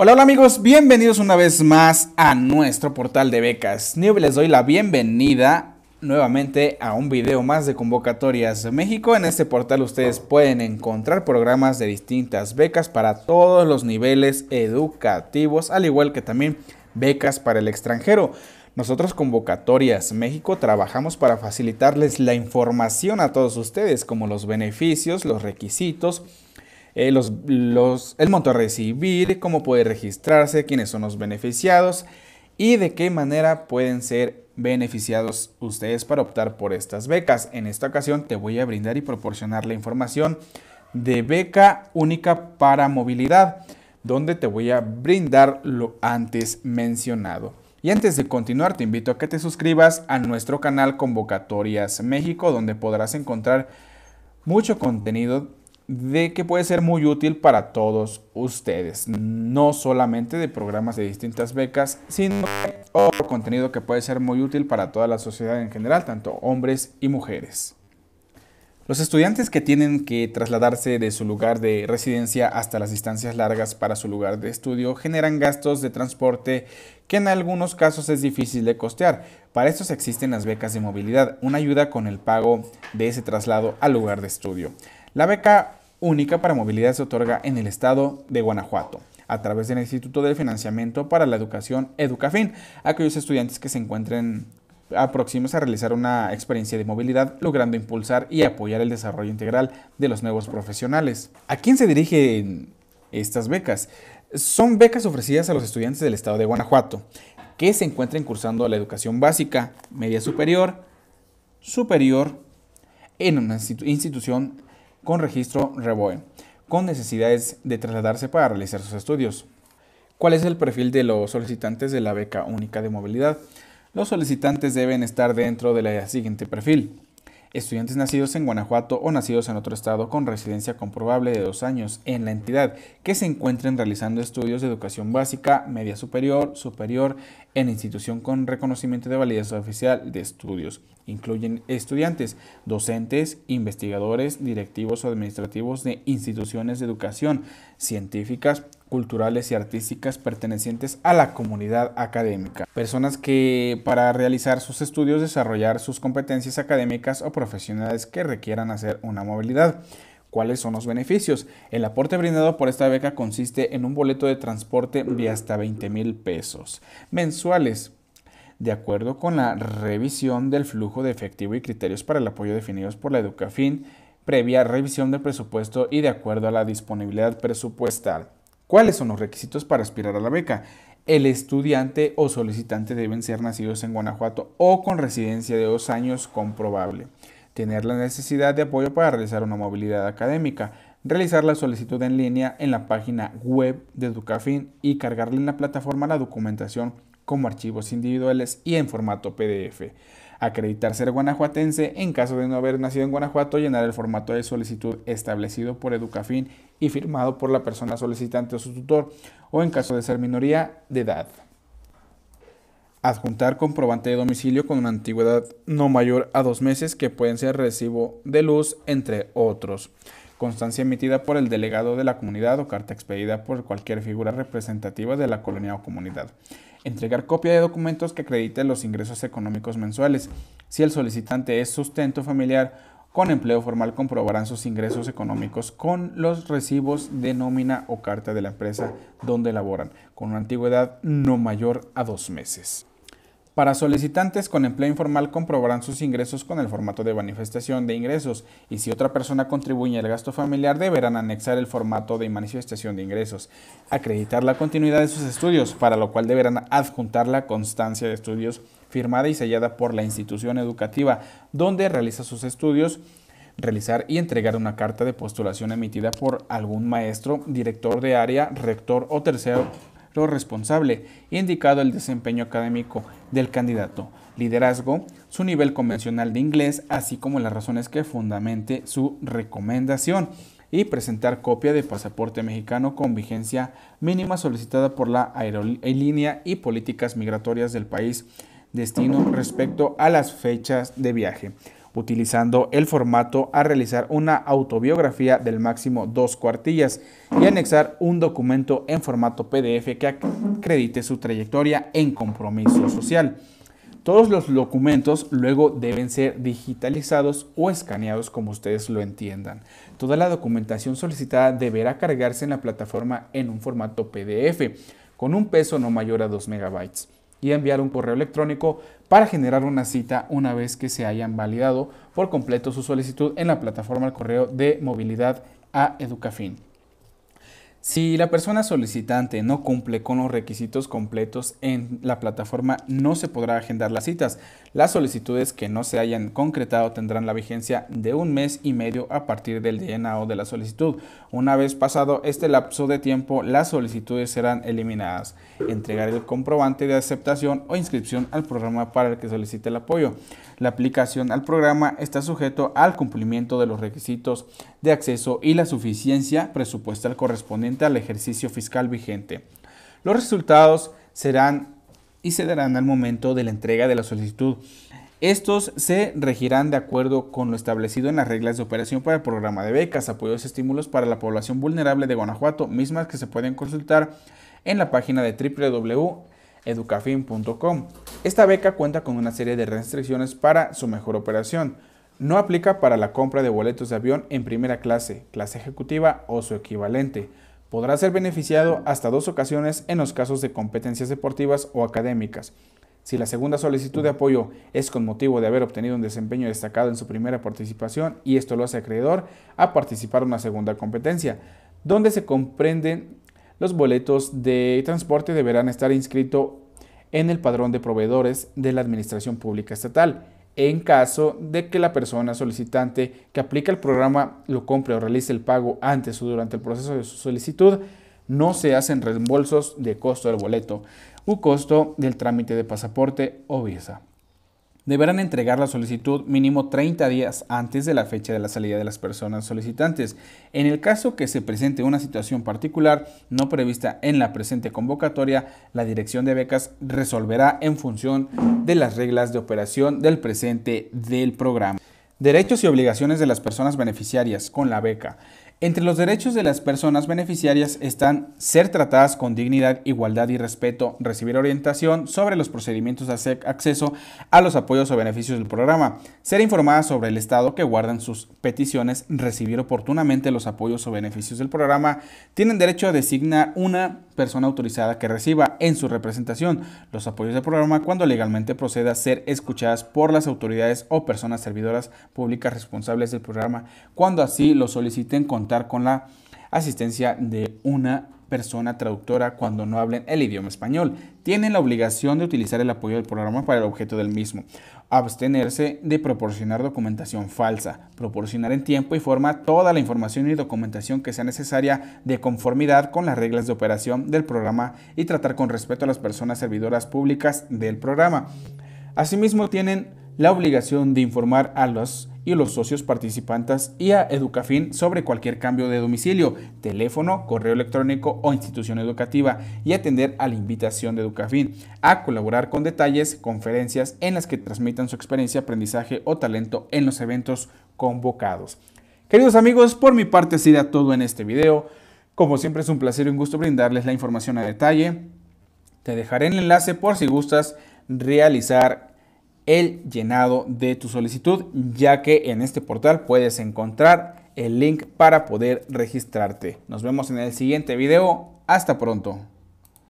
Hola, hola amigos, bienvenidos una vez más a nuestro portal de becas. New. les doy la bienvenida nuevamente a un video más de convocatorias México. En este portal ustedes pueden encontrar programas de distintas becas para todos los niveles educativos, al igual que también becas para el extranjero. Nosotros Convocatorias México trabajamos para facilitarles la información a todos ustedes, como los beneficios, los requisitos, eh, el monto a recibir, cómo puede registrarse, quiénes son los beneficiados y de qué manera pueden ser beneficiados ustedes para optar por estas becas. En esta ocasión te voy a brindar y proporcionar la información de beca única para movilidad, donde te voy a brindar lo antes mencionado. Y antes de continuar, te invito a que te suscribas a nuestro canal Convocatorias México, donde podrás encontrar mucho contenido de que puede ser muy útil para todos ustedes, no solamente de programas de distintas becas, sino otro contenido que puede ser muy útil para toda la sociedad en general, tanto hombres y mujeres. Los estudiantes que tienen que trasladarse de su lugar de residencia hasta las distancias largas para su lugar de estudio generan gastos de transporte que en algunos casos es difícil de costear. Para estos existen las becas de movilidad, una ayuda con el pago de ese traslado al lugar de estudio. La beca única para movilidad se otorga en el estado de Guanajuato a través del Instituto de Financiamiento para la Educación Educafin a aquellos estudiantes que se encuentren próximos a realizar una experiencia de movilidad, logrando impulsar y apoyar el desarrollo integral de los nuevos profesionales. ¿A quién se dirigen estas becas? Son becas ofrecidas a los estudiantes del estado de Guanajuato que se encuentren cursando la educación básica, media superior, superior, en una institución con registro REBOE, con necesidades de trasladarse para realizar sus estudios. ¿Cuál es el perfil de los solicitantes de la beca única de movilidad? Los solicitantes deben estar dentro del siguiente perfil. Estudiantes nacidos en Guanajuato o nacidos en otro estado con residencia comprobable de dos años en la entidad que se encuentren realizando estudios de educación básica, media superior, superior en institución con reconocimiento de validez oficial de estudios. Incluyen estudiantes, docentes, investigadores, directivos o administrativos de instituciones de educación científicas, culturales y artísticas pertenecientes a la comunidad académica. Personas que para realizar sus estudios desarrollar sus competencias académicas o profesionales que requieran hacer una movilidad. ¿Cuáles son los beneficios? El aporte brindado por esta beca consiste en un boleto de transporte de hasta 20 mil pesos mensuales de acuerdo con la revisión del flujo de efectivo y criterios para el apoyo definidos por la Educafin, previa revisión del presupuesto y de acuerdo a la disponibilidad presupuestal. ¿Cuáles son los requisitos para aspirar a la beca? El estudiante o solicitante deben ser nacidos en Guanajuato o con residencia de dos años comprobable, tener la necesidad de apoyo para realizar una movilidad académica, realizar la solicitud en línea en la página web de Educafin y cargarle en la plataforma la documentación como archivos individuales y en formato PDF acreditar ser guanajuatense en caso de no haber nacido en Guanajuato, llenar el formato de solicitud establecido por Educafin y firmado por la persona solicitante o su tutor, o en caso de ser minoría de edad. Adjuntar comprobante de domicilio con una antigüedad no mayor a dos meses que pueden ser recibo de luz, entre otros. Constancia emitida por el delegado de la comunidad o carta expedida por cualquier figura representativa de la colonia o comunidad entregar copia de documentos que acrediten los ingresos económicos mensuales. Si el solicitante es sustento familiar con empleo formal, comprobarán sus ingresos económicos con los recibos de nómina o carta de la empresa donde laboran, con una antigüedad no mayor a dos meses. Para solicitantes con empleo informal comprobarán sus ingresos con el formato de manifestación de ingresos y si otra persona contribuye al gasto familiar deberán anexar el formato de manifestación de ingresos, acreditar la continuidad de sus estudios, para lo cual deberán adjuntar la constancia de estudios firmada y sellada por la institución educativa donde realiza sus estudios, realizar y entregar una carta de postulación emitida por algún maestro, director de área, rector o tercero responsable, indicado el desempeño académico del candidato, liderazgo, su nivel convencional de inglés, así como las razones que fundamente su recomendación y presentar copia de pasaporte mexicano con vigencia mínima solicitada por la aerolínea y políticas migratorias del país destino respecto a las fechas de viaje utilizando el formato a realizar una autobiografía del máximo dos cuartillas y anexar un documento en formato PDF que acredite su trayectoria en compromiso social. Todos los documentos luego deben ser digitalizados o escaneados como ustedes lo entiendan. Toda la documentación solicitada deberá cargarse en la plataforma en un formato PDF con un peso no mayor a 2 megabytes y enviar un correo electrónico para generar una cita una vez que se hayan validado por completo su solicitud en la plataforma de correo de movilidad a Educafin. Si la persona solicitante no cumple con los requisitos completos en la plataforma, no se podrá agendar las citas. Las solicitudes que no se hayan concretado tendrán la vigencia de un mes y medio a partir del DNAO de la solicitud. Una vez pasado este lapso de tiempo, las solicitudes serán eliminadas. Entregar el comprobante de aceptación o inscripción al programa para el que solicite el apoyo. La aplicación al programa está sujeto al cumplimiento de los requisitos de acceso y la suficiencia presupuestal correspondiente al ejercicio fiscal vigente. Los resultados serán y se darán al momento de la entrega de la solicitud. Estos se regirán de acuerdo con lo establecido en las reglas de operación para el programa de becas, apoyos y estímulos para la población vulnerable de Guanajuato, mismas que se pueden consultar en la página de www.educafin.com. Esta beca cuenta con una serie de restricciones para su mejor operación. No aplica para la compra de boletos de avión en primera clase, clase ejecutiva o su equivalente podrá ser beneficiado hasta dos ocasiones en los casos de competencias deportivas o académicas. Si la segunda solicitud de apoyo es con motivo de haber obtenido un desempeño destacado en su primera participación y esto lo hace acreedor a participar en una segunda competencia, donde se comprenden los boletos de transporte deberán estar inscritos en el padrón de proveedores de la Administración Pública Estatal en caso de que la persona solicitante que aplica el programa lo compre o realice el pago antes o durante el proceso de su solicitud, no se hacen reembolsos de costo del boleto u costo del trámite de pasaporte o visa deberán entregar la solicitud mínimo 30 días antes de la fecha de la salida de las personas solicitantes. En el caso que se presente una situación particular no prevista en la presente convocatoria, la Dirección de Becas resolverá en función de las reglas de operación del presente del programa. Derechos y obligaciones de las personas beneficiarias con la beca. Entre los derechos de las personas beneficiarias están ser tratadas con dignidad, igualdad y respeto, recibir orientación sobre los procedimientos de acceso a los apoyos o beneficios del programa, ser informadas sobre el estado que guardan sus peticiones, recibir oportunamente los apoyos o beneficios del programa, tienen derecho a designar una persona autorizada que reciba en su representación los apoyos del programa cuando legalmente proceda a ser escuchadas por las autoridades o personas servidoras públicas responsables del programa, cuando así lo soliciten con con la asistencia de una persona traductora cuando no hablen el idioma español. Tienen la obligación de utilizar el apoyo del programa para el objeto del mismo. Abstenerse de proporcionar documentación falsa. Proporcionar en tiempo y forma toda la información y documentación que sea necesaria de conformidad con las reglas de operación del programa y tratar con respeto a las personas servidoras públicas del programa. Asimismo, tienen la obligación de informar a los y los socios participantes y a Educafin sobre cualquier cambio de domicilio, teléfono, correo electrónico o institución educativa y atender a la invitación de Educafin a colaborar con detalles, conferencias en las que transmitan su experiencia, aprendizaje o talento en los eventos convocados. Queridos amigos, por mi parte sería todo en este video. Como siempre es un placer y un gusto brindarles la información a detalle. Te dejaré el enlace por si gustas realizar el llenado de tu solicitud, ya que en este portal puedes encontrar el link para poder registrarte. Nos vemos en el siguiente video. Hasta pronto.